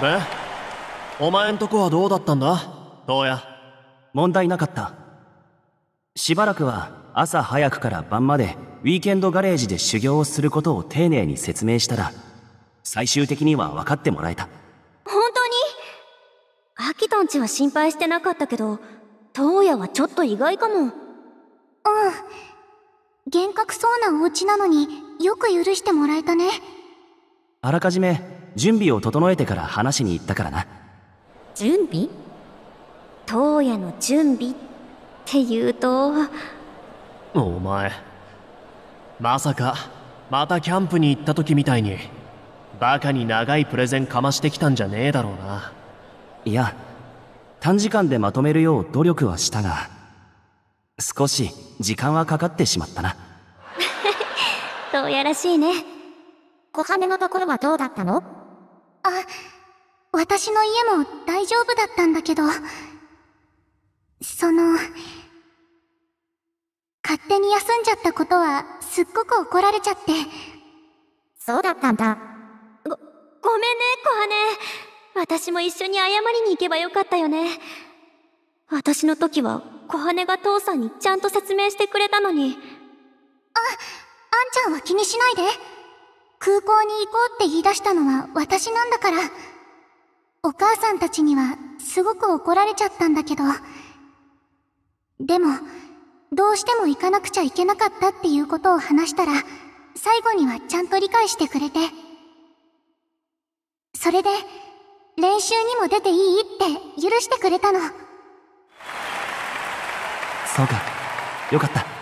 でお前んとこはどうだったんだ東野問題なかったしばらくは朝早くから晩までウィーケンドガレージで修行をすることを丁寧に説明したら最終的には分かってもらえた本当にアキトンちは心配してなかったけど東野はちょっと意外かもうん厳格そうなお家なのによく許してもらえたねあらかじめ準備を整えてから話しに行ったからな準備当夜の準備っていうとお前まさかまたキャンプに行った時みたいにバカに長いプレゼンかましてきたんじゃねえだろうないや短時間でまとめるよう努力はしたが少し時間はかかってしまったな どうやらしいね小羽のところはどうだったのあ、私の家も大丈夫だったんだけど、その、勝手に休んじゃったことはすっごく怒られちゃって。そうだったんだ。ご、ごめんね、小羽。私も一緒に謝りに行けばよかったよね。私の時は小羽が父さんにちゃんと説明してくれたのに。あ、あんちゃんは気にしないで。空港に行こうって言い出したのは私なんだから。お母さんたちにはすごく怒られちゃったんだけど。でも、どうしても行かなくちゃいけなかったっていうことを話したら、最後にはちゃんと理解してくれて。それで、練習にも出ていいって許してくれたの。そうか。よかった。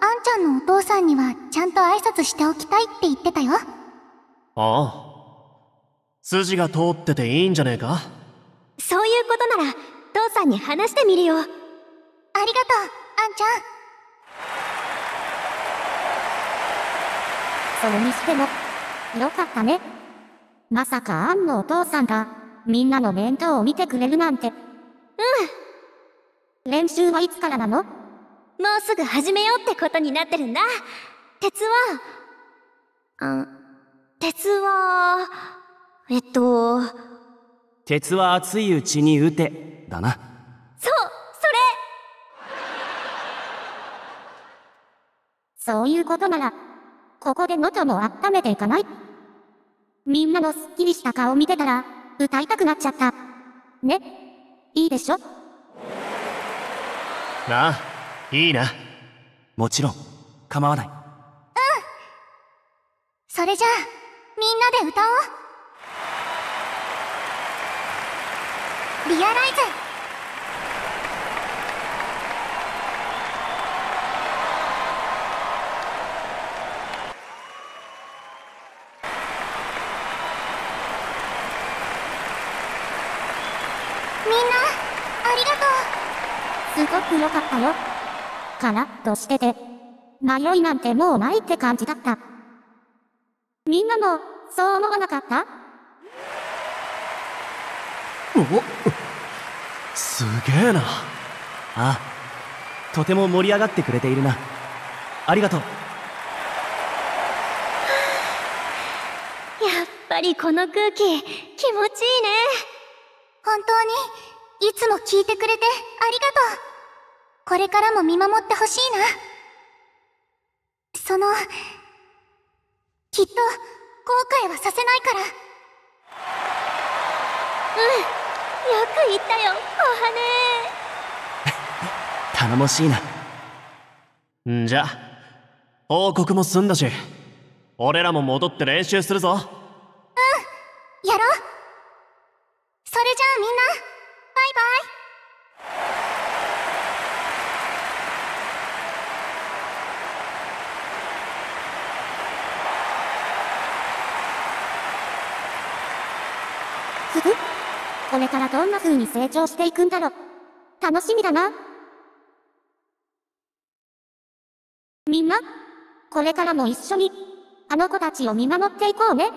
あんちゃんのお父さんにはちゃんと挨拶しておきたいって言ってたよああ筋が通ってていいんじゃねえかそういうことなら父さんに話してみるよありがとうあんちゃんそれにしてもよかったねまさかあんのお父さんがみんなの面倒を見てくれるなんてうん練習はいつからなのもうすぐ始めようってことになってるんだ鉄はあ鉄はえっと鉄は熱いうちに打てだなそうそれそういうことならここで喉も温めていかないみんなのすっきりした顔見てたら歌いたくなっちゃったねいいでしょなあいいなもちろん構わないうんそれじゃあみんなで歌おうリアライズみんなありがとうすごく良かったよカラッとしてて、迷いなんてもうないって感じだった。みんなも、そう思わなかったおすげえな。あ、とても盛り上がってくれているな。ありがとう。やっぱりこの空気、気持ちいいね。本当に、いつも聞いてくれてありがとう。これからも見守ってほしいな。その、きっと、後悔はさせないから。うん、よく言ったよ、おはね 頼もしいな。んじゃ、王国も済んだし、俺らも戻って練習するぞ。うん、やろうするこれからどんな風に成長していくんだろ。楽しみだな。みんな、これからも一緒に、あの子たちを見守っていこうね。